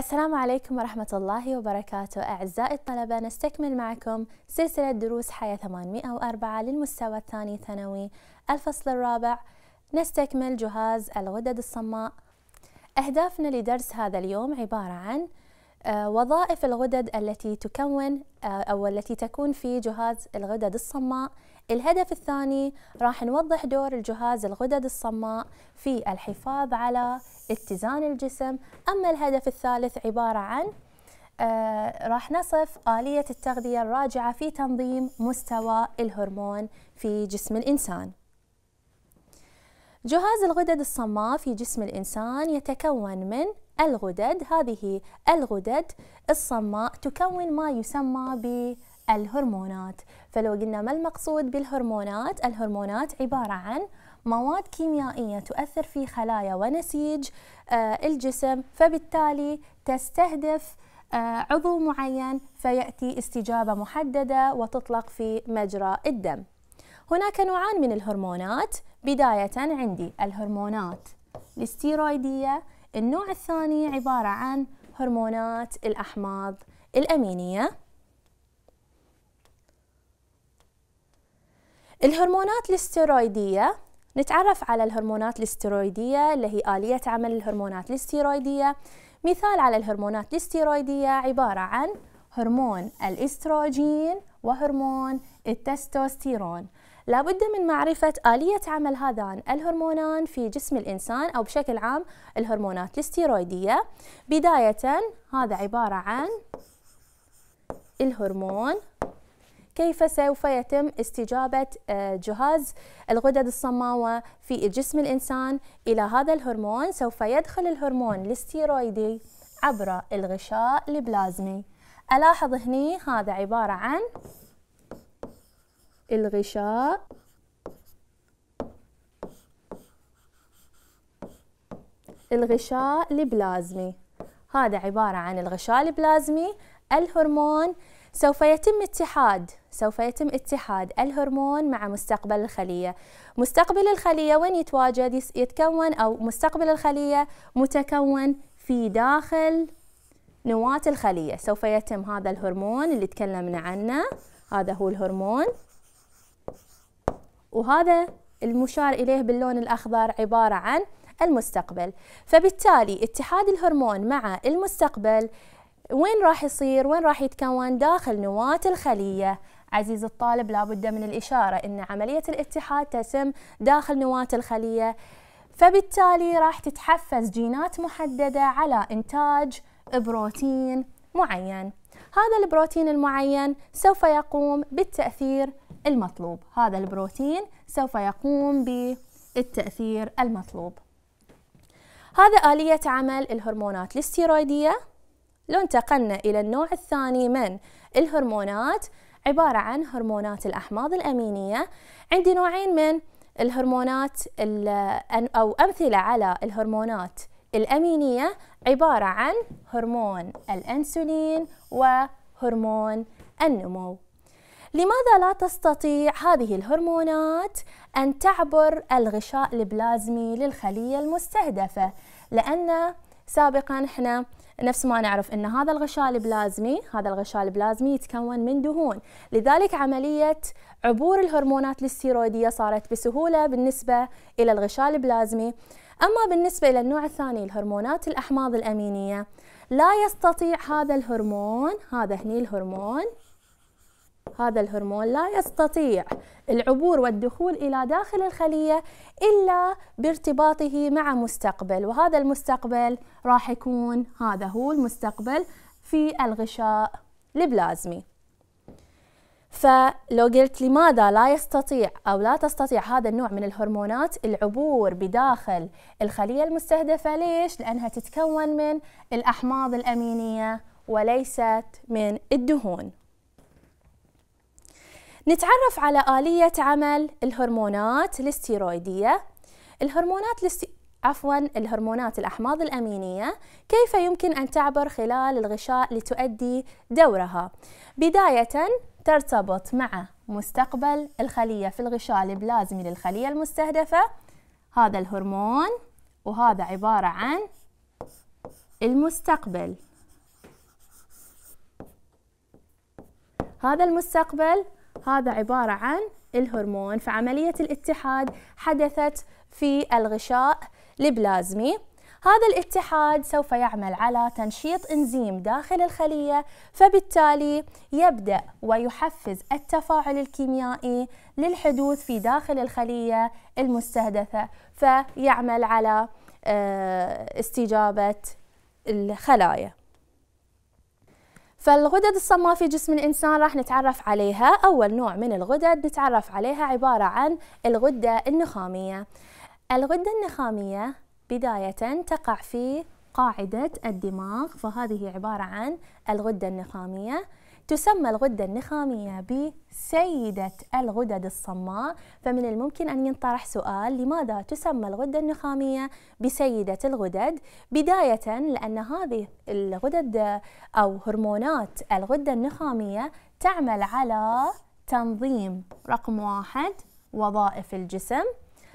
السلام عليكم ورحمة الله وبركاته أعزائي الطلبة نستكمل معكم سلسلة دروس حياة 804 للمستوى الثاني ثانوي الفصل الرابع نستكمل جهاز الغدد الصماء أهدافنا لدرس هذا اليوم عبارة عن آه، وظائف الغدد التي تكون آه، أو التي تكون في جهاز الغدد الصماء الهدف الثاني راح نوضح دور الجهاز الغدد الصماء في الحفاظ على اتزان الجسم أما الهدف الثالث عبارة عن آه، راح نصف آلية التغذية الراجعة في تنظيم مستوى الهرمون في جسم الإنسان جهاز الغدد الصماء في جسم الإنسان يتكون من الغدد هذه الغدد الصماء تكون ما يسمى ب الهرمونات فلو قلنا ما المقصود بالهرمونات الهرمونات عبارة عن مواد كيميائية تؤثر في خلايا ونسيج آه، الجسم فبالتالي تستهدف آه، عضو معين فيأتي استجابة محددة وتطلق في مجرى الدم هناك نوعان من الهرمونات بداية عندي الهرمونات الاستيرويدية النوع الثاني عبارة عن هرمونات الأحماض الأمينية الهرمونات الاسترويدية نتعرف على الهرمونات الاسترويدية اللي هي آلية عمل الهرمونات الاسترويدية مثال على الهرمونات الاسترويدية عبارة عن هرمون الاستروجين وهرمون التستوستيرون لابد من معرفة آلية عمل هذان الهرمونان في جسم الإنسان أو بشكل عام الهرمونات الاستيرويدية بداية هذا عبارة عن الهرمون كيف سوف يتم استجابة آه، جهاز الغدد الصماوة في جسم الإنسان إلى هذا الهرمون سوف يدخل الهرمون الاستيرويدي عبر الغشاء البلازمي ألاحظ هني هذا عبارة عن الغشاء الغشاء البلازمي هذا عبارة عن الغشاء البلازمي الهرمون سوف يتم اتحاد سوف يتم اتحاد الهرمون مع مستقبل الخلية مستقبل الخلية وين يتواجد يتكون أو مستقبل الخلية متكون في داخل نواة الخلية سوف يتم هذا الهرمون اللي تكلمنا عنه هذا هو الهرمون وهذا المشار إليه باللون الأخضر عبارة عن المستقبل فبالتالي اتحاد الهرمون مع المستقبل وين راح يصير وين راح يتكون داخل نواة الخلية عزيزي الطالب لابد من الإشارة أن عملية الاتحاد تتم داخل نواة الخلية فبالتالي راح تتحفز جينات محددة على إنتاج بروتين معين هذا البروتين المعين سوف يقوم بالتأثير المطلوب هذا البروتين سوف يقوم بالتأثير المطلوب هذا آلية عمل الهرمونات الاستيرويدية لو انتقلنا إلى النوع الثاني من الهرمونات عبارة عن هرمونات الأحماض الأمينية عندي نوعين من الهرمونات أو أمثلة على الهرمونات الأمينية عبارة عن هرمون الأنسولين وهرمون النمو لماذا لا تستطيع هذه الهرمونات أن تعبر الغشاء البلازمي للخلية المستهدفة؟ لأن سابقا احنا نفس ما نعرف أن هذا الغشاء البلازمي هذا الغشاء البلازمي يتكون من دهون لذلك عملية عبور الهرمونات الاستيرويدية صارت بسهولة بالنسبة إلى الغشاء البلازمي أما بالنسبة إلى النوع الثاني الهرمونات الأحماض الأمينية لا يستطيع هذا الهرمون هذا هني الهرمون هذا الهرمون لا يستطيع العبور والدخول الى داخل الخليه الا بارتباطه مع مستقبل وهذا المستقبل راح يكون هذا هو المستقبل في الغشاء البلازمي فلو قلت لماذا لا يستطيع او لا تستطيع هذا النوع من الهرمونات العبور بداخل الخليه المستهدفه ليش لانها تتكون من الاحماض الامينيه وليست من الدهون نتعرف على آلية عمل الهرمونات الاستيرويدية الهرمونات الاستي... عفوا الهرمونات الأحماض الأمينية كيف يمكن أن تعبر خلال الغشاء لتؤدي دورها بداية ترتبط مع مستقبل الخلية في الغشاء البلازمي للخلية المستهدفة هذا الهرمون وهذا عبارة عن المستقبل هذا المستقبل هذا عبارة عن الهرمون فعملية الاتحاد حدثت في الغشاء البلازمي هذا الاتحاد سوف يعمل على تنشيط انزيم داخل الخلية فبالتالي يبدأ ويحفز التفاعل الكيميائي للحدوث في داخل الخلية المستهدفة فيعمل على آه، استجابة الخلايا فالغدد الصماء في جسم الإنسان راح نتعرف عليها أول نوع من الغدد نتعرف عليها عبارة عن الغدة النخامية الغدة النخامية بداية تقع في قاعدة الدماغ فهذه عبارة عن الغدة النخامية تسمى الغدة النخامية بسيدة الغدد الصماء فمن الممكن أن ينطرح سؤال لماذا تسمى الغدة النخامية بسيدة الغدد بداية لأن هذه الغدد أو هرمونات الغدة النخامية تعمل على تنظيم رقم واحد وظائف الجسم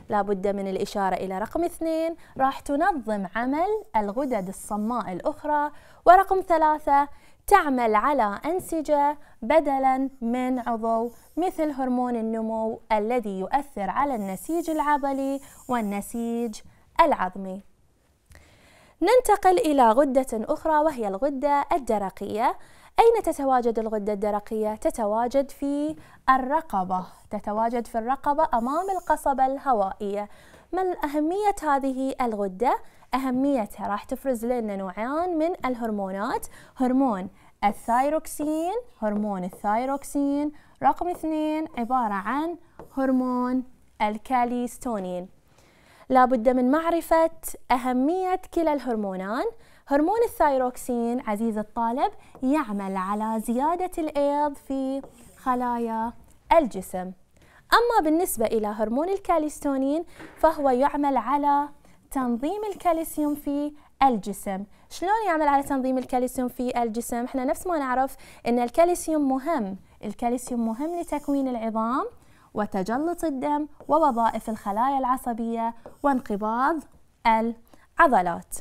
لابد من الإشارة إلى رقم اثنين راح تنظم عمل الغدد الصماء الأخرى ورقم ثلاثة تعمل على أنسجة بدلا من عضو مثل هرمون النمو الذي يؤثر على النسيج العضلي والنسيج العظمي ننتقل إلى غدة أخرى وهي الغدة الدرقية أين تتواجد الغدة الدرقية؟ تتواجد في الرقبة تتواجد في الرقبة أمام القصبة الهوائية من أهمية هذه الغدة أهميتها راح تفرز لنا نوعان من الهرمونات هرمون الثايروكسين هرمون الثايروكسين رقم اثنين عبارة عن هرمون الكاليستونين لابد من معرفة أهمية كلا الهرمونان هرمون الثايروكسين عزيز الطالب يعمل على زيادة الأيض في خلايا الجسم أما بالنسبة إلى هرمون الكاليستونين فهو يعمل على تنظيم الكالسيوم في الجسم شلون يعمل على تنظيم الكالسيوم في الجسم احنا نفس ما نعرف ان الكالسيوم مهم الكالسيوم مهم لتكوين العظام وتجلط الدم ووظائف الخلايا العصبيه وانقباض العضلات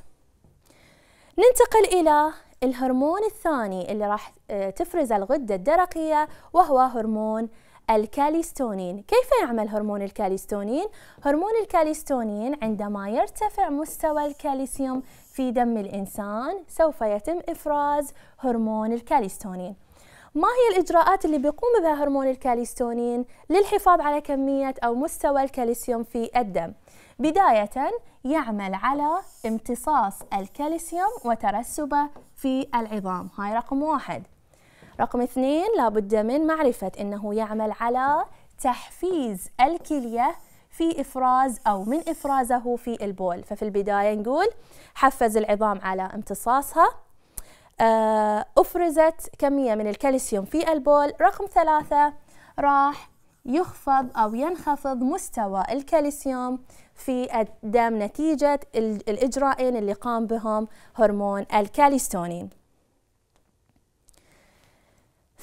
ننتقل الى الهرمون الثاني اللي راح آه، تفرز الغده الدرقيه وهو هرمون الكاليستونين كيف يعمل هرمون الكاليستونين؟ هرمون الكاليستونين عندما يرتفع مستوى الكالسيوم في دم الإنسان سوف يتم إفراز هرمون الكاليستونين ما هي الإجراءات اللي بيقوم بها هرمون الكاليستونين للحفاظ على كمية أو مستوى الكالسيوم في الدم؟ بداية يعمل على امتصاص الكالسيوم وترسبه في العظام هاي رقم واحد رقم اثنين لابد من معرفة أنه يعمل على تحفيز الكلية في إفراز أو من إفرازه في البول ففي البداية نقول حفز العظام على امتصاصها آه، أفرزت كمية من الكالسيوم في البول رقم ثلاثة راح يخفض أو ينخفض مستوى الكالسيوم في الدم نتيجة الإجراءين اللي قام بهم هرمون الكاليستونين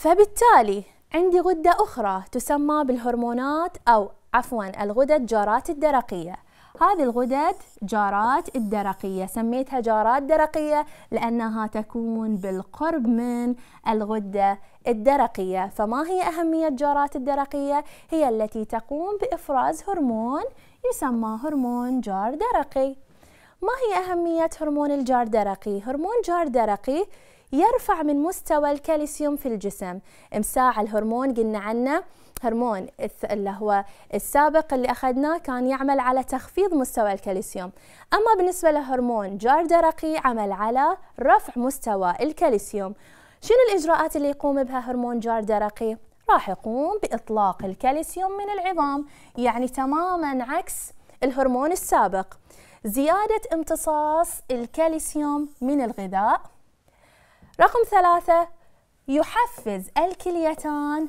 فبالتالي عندي غدة أخرى تسمى بالهرمونات أو عفوا الغدد جارات الدرقية هذه الغدد جارات الدرقية سميتها جارات درقية لأنها تكون بالقرب من الغدة الدرقية فما هي أهمية جارات الدرقية؟ هي التي تقوم بإفراز هرمون يسمى هرمون جار درقي ما هي أهمية هرمون الجار درقي؟ هرمون جار درقي يرفع من مستوى الكالسيوم في الجسم امساع الهرمون قلنا عنه هرمون اللي هو السابق اللي أخذناه كان يعمل على تخفيض مستوى الكالسيوم أما بالنسبة لهرمون جار درقي عمل على رفع مستوى الكالسيوم شنو الإجراءات اللي يقوم بها هرمون جار درقي راح يقوم بإطلاق الكالسيوم من العظام يعني تماما عكس الهرمون السابق زيادة امتصاص الكالسيوم من الغذاء رقم ثلاثة يحفز الكليتان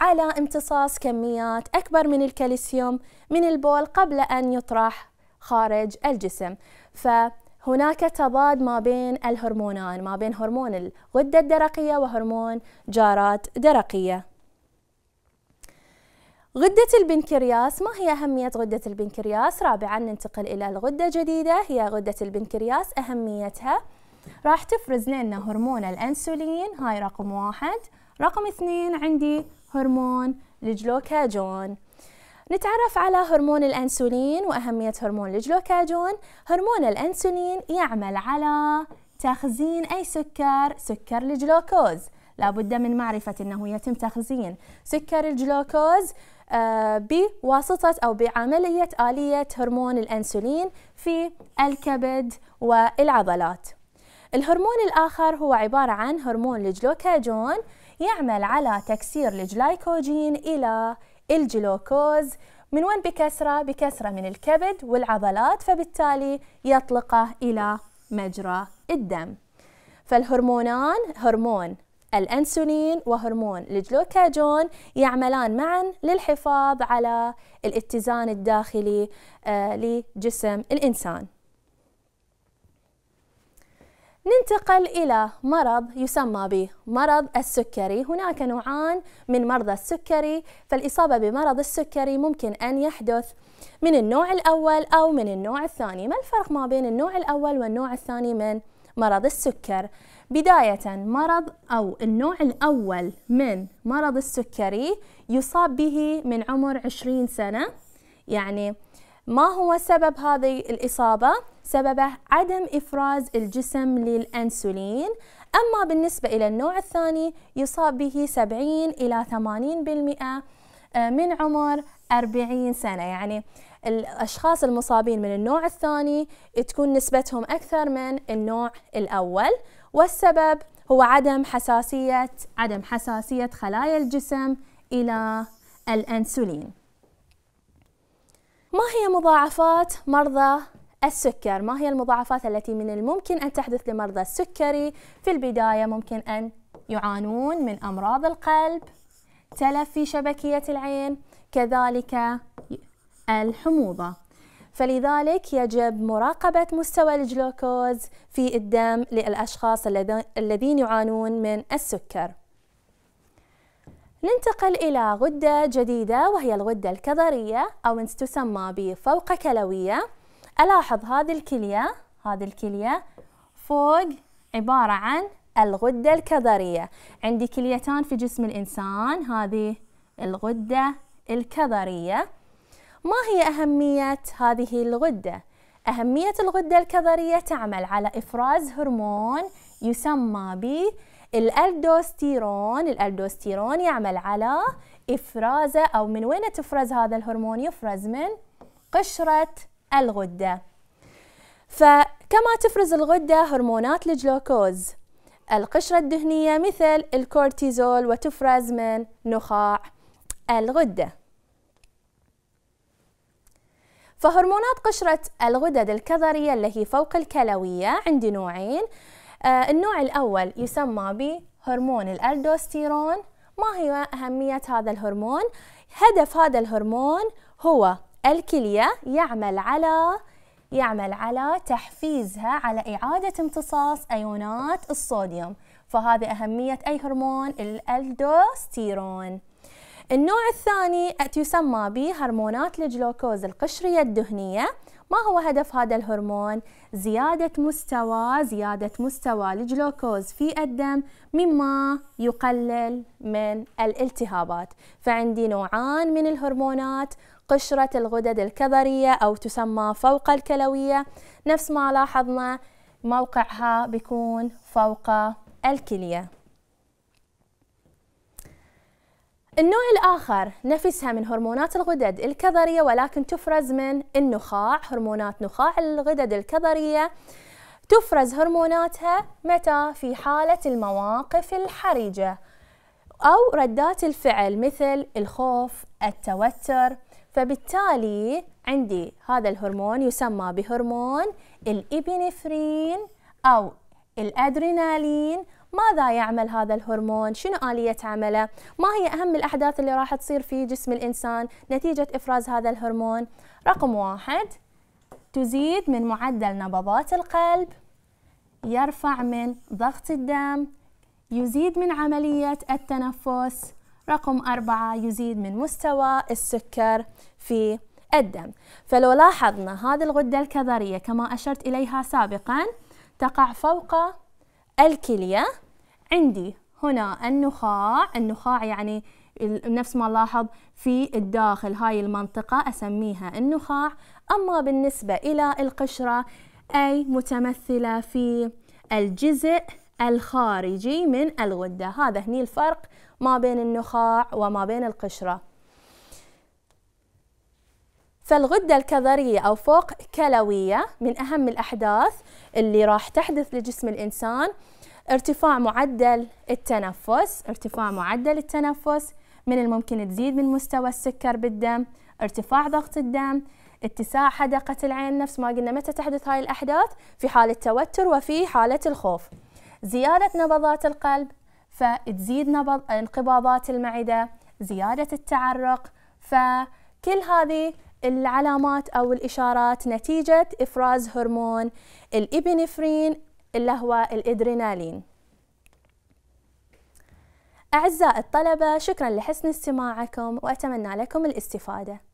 على امتصاص كميات أكبر من الكالسيوم من البول قبل أن يطرح خارج الجسم فهناك تضاد ما بين الهرمونان ما بين هرمون الغدة الدرقية وهرمون جارات درقية غدة البنكرياس ما هي أهمية غدة البنكرياس؟ رابعا ننتقل إلى الغدة الجديدة هي غدة البنكرياس أهميتها راح تفرز لنا هرمون الأنسولين هاي رقم واحد رقم اثنين عندي هرمون الجلوكاجون نتعرف على هرمون الأنسولين وأهمية هرمون الجلوكاجون هرمون الأنسولين يعمل على تخزين أي سكر سكر الجلوكوز لابد من معرفة أنه يتم تخزين سكر الجلوكوز آه، بواسطة أو بعملية آلية هرمون الأنسولين في الكبد والعضلات الهرمون الآخر هو عبارة عن هرمون الجلوكاجون يعمل على تكسير الجلايكوجين إلى الجلوكوز من وين بكسرة؟ بكسرة من الكبد والعضلات فبالتالي يطلقه إلى مجرى الدم فالهرمونان هرمون الأنسولين وهرمون الجلوكاجون يعملان معا للحفاظ على الاتزان الداخلي آه، لجسم الإنسان ننتقل إلى مرض يسمى بمرض السكري هناك نوعان من مرضى السكري فالإصابة بمرض السكري ممكن أن يحدث من النوع الأول أو من النوع الثاني ما الفرق ما بين النوع الأول والنوع الثاني من مرض السكر بداية مرض أو النوع الأول من مرض السكري يصاب به من عمر 20 سنة يعني ما هو سبب هذه الإصابة؟ سببه عدم إفراز الجسم للأنسولين أما بالنسبة إلى النوع الثاني يصاب به 70 إلى 80% آه، من عمر 40 سنة يعني الأشخاص المصابين من النوع الثاني تكون نسبتهم أكثر من النوع الأول والسبب هو عدم حساسية عدم حساسية خلايا الجسم إلى الأنسولين ما هي مضاعفات مرضى السكر ما هي المضاعفات التي من الممكن أن تحدث لمرضى السكري في البداية ممكن أن يعانون من أمراض القلب تلف في شبكية العين كذلك الحموضة فلذلك يجب مراقبة مستوى الجلوكوز في الدم للأشخاص الذين يعانون من السكر ننتقل إلى غدة جديدة وهي الغدة الكظرية أو أن تسمى بفوق كلوية ألاحظ هذه الكلية هذه الكلية فوق عبارة عن الغدة الكظرية عندي كليتان في جسم الإنسان هذه الغدة الكظرية ما هي أهمية هذه الغدة؟ أهمية الغدة الكظرية تعمل على إفراز هرمون يسمى ب الالدوستيرون الالدوستيرون يعمل على إفرازه أو من وين تفرز هذا الهرمون يفرز من قشرة الغدة فكما تفرز الغدة هرمونات الجلوكوز القشرة الدهنية مثل الكورتيزول وتفرز من نخاع الغدة فهرمونات قشرة الغدد الكظرية اللي هي فوق الكلوية عندي نوعين آه، النوع الأول يسمى بهرمون الألدوستيرون ما هي أهمية هذا الهرمون؟ هدف هذا الهرمون هو الكلية يعمل على يعمل على تحفيزها على إعادة امتصاص أيونات الصوديوم فهذه أهمية أي هرمون الألدوستيرون النوع الثاني يسمى بهرمونات الجلوكوز القشرية الدهنية ما هو هدف هذا الهرمون؟ زيادة مستوى زيادة مستوى الجلوكوز في الدم مما يقلل من الالتهابات فعندي نوعان من الهرمونات قشرة الغدد الكظرية أو تسمى فوق الكلوية نفس ما لاحظنا موقعها بيكون فوق الكليه النوع الآخر نفسها من هرمونات الغدد الكظرية ولكن تفرز من النخاع هرمونات نخاع الغدد الكظرية تفرز هرموناتها متى في حالة المواقف الحرجة أو ردات الفعل مثل الخوف التوتر فبالتالي عندي هذا الهرمون يسمى بهرمون الإبنفرين أو الأدرينالين ماذا يعمل هذا الهرمون شنو آلية عمله ما هي أهم الأحداث اللي راح تصير في جسم الإنسان نتيجة إفراز هذا الهرمون رقم واحد تزيد من معدل نبضات القلب يرفع من ضغط الدم يزيد من عملية التنفس رقم أربعة يزيد من مستوى السكر في الدم فلو لاحظنا هذه الغدة الكظرية كما أشرت إليها سابقا تقع فوق الكلية عندي هنا النخاع النخاع يعني نفس ما نلاحظ في الداخل هاي المنطقة أسميها النخاع أما بالنسبة إلى القشرة أي متمثلة في الجزء الخارجي من الغدة هذا هني الفرق ما بين النخاع وما بين القشرة فالغدة الكظرية أو فوق كلوية من أهم الأحداث اللي راح تحدث لجسم الإنسان ارتفاع معدل التنفس ارتفاع معدل التنفس من الممكن تزيد من مستوى السكر بالدم ارتفاع ضغط الدم اتساع حدقة العين نفس ما قلنا متى تحدث هاي الأحداث في حالة توتر وفي حالة الخوف زيادة نبضات القلب فتزيد نبض انقباضات المعدة زيادة التعرق فكل هذه العلامات أو الإشارات نتيجة إفراز هرمون الإبنفرين اللي هو الإدرينالين أعزائي الطلبة شكرا لحسن استماعكم وأتمنى لكم الاستفادة